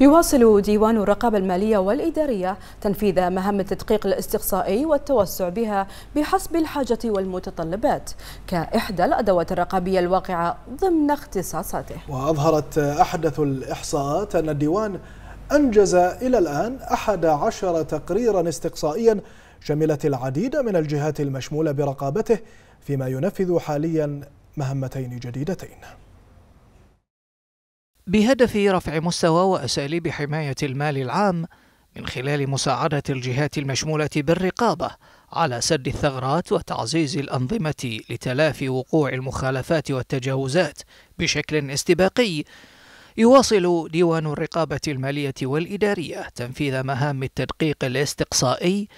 يواصل ديوان الرقابة المالية والإدارية تنفيذ مهام التدقيق الاستقصائي والتوسع بها بحسب الحاجة والمتطلبات كإحدى الأدوات الرقابية الواقعة ضمن اختصاصاته وأظهرت أحدث الإحصاءات أن الديوان أنجز إلى الآن أحد عشر تقريرا استقصائيا شملت العديد من الجهات المشمولة برقابته فيما ينفذ حاليا مهمتين جديدتين بهدف رفع مستوى وأساليب حماية المال العام من خلال مساعدة الجهات المشمولة بالرقابة على سد الثغرات وتعزيز الأنظمة لتلافي وقوع المخالفات والتجاوزات بشكل استباقي يواصل ديوان الرقابة المالية والإدارية تنفيذ مهام التدقيق الاستقصائي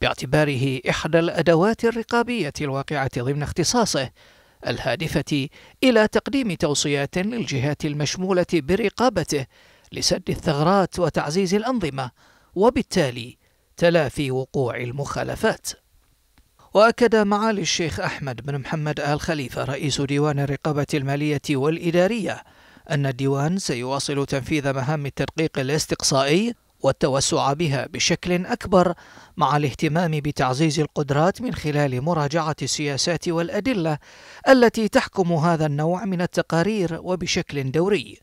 باعتباره إحدى الأدوات الرقابية الواقعة ضمن اختصاصه الهادفة إلى تقديم توصيات للجهات المشمولة برقابته لسد الثغرات وتعزيز الأنظمة وبالتالي تلافي وقوع المخالفات وأكد معالي الشيخ أحمد بن محمد آل خليفة رئيس ديوان الرقابة المالية والإدارية أن الديوان سيواصل تنفيذ مهام التدقيق الاستقصائي والتوسع بها بشكل أكبر مع الاهتمام بتعزيز القدرات من خلال مراجعة السياسات والأدلة التي تحكم هذا النوع من التقارير وبشكل دوري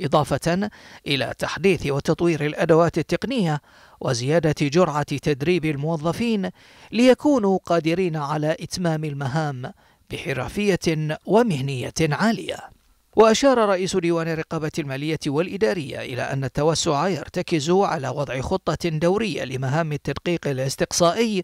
إضافة إلى تحديث وتطوير الأدوات التقنية وزيادة جرعة تدريب الموظفين ليكونوا قادرين على إتمام المهام بحرفية ومهنية عالية وأشار رئيس ديوان الرقابة المالية والإدارية إلى أن التوسع يرتكز على وضع خطة دورية لمهام التدقيق الاستقصائي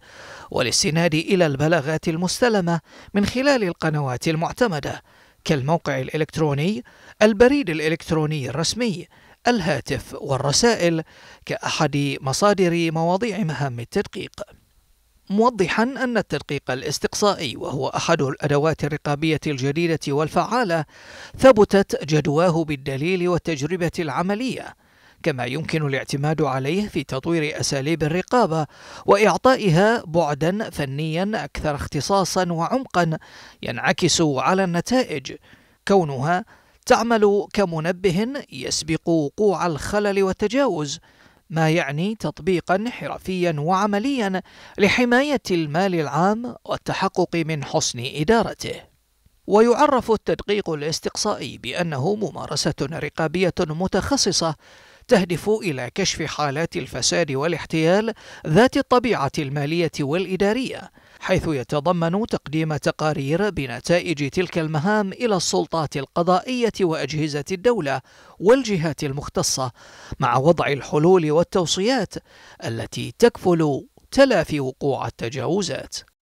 والاستناد إلى البلاغات المستلمة من خلال القنوات المعتمدة كالموقع الإلكتروني، البريد الإلكتروني الرسمي، الهاتف والرسائل كأحد مصادر مواضيع مهام التدقيق. موضحا أن التدقيق الاستقصائي وهو أحد الأدوات الرقابية الجديدة والفعالة ثبتت جدواه بالدليل والتجربة العملية كما يمكن الاعتماد عليه في تطوير أساليب الرقابة وإعطائها بعدا فنيا أكثر اختصاصا وعمقا ينعكس على النتائج كونها تعمل كمنبه يسبق وقوع الخلل والتجاوز ما يعني تطبيقا حرفيا وعمليا لحماية المال العام والتحقق من حسن إدارته. ويعرف التدقيق الاستقصائي بأنه ممارسة رقابية متخصصة تهدف إلى كشف حالات الفساد والاحتيال ذات الطبيعة المالية والإدارية حيث يتضمن تقديم تقارير بنتائج تلك المهام إلى السلطات القضائية وأجهزة الدولة والجهات المختصة مع وضع الحلول والتوصيات التي تكفل تلافي وقوع التجاوزات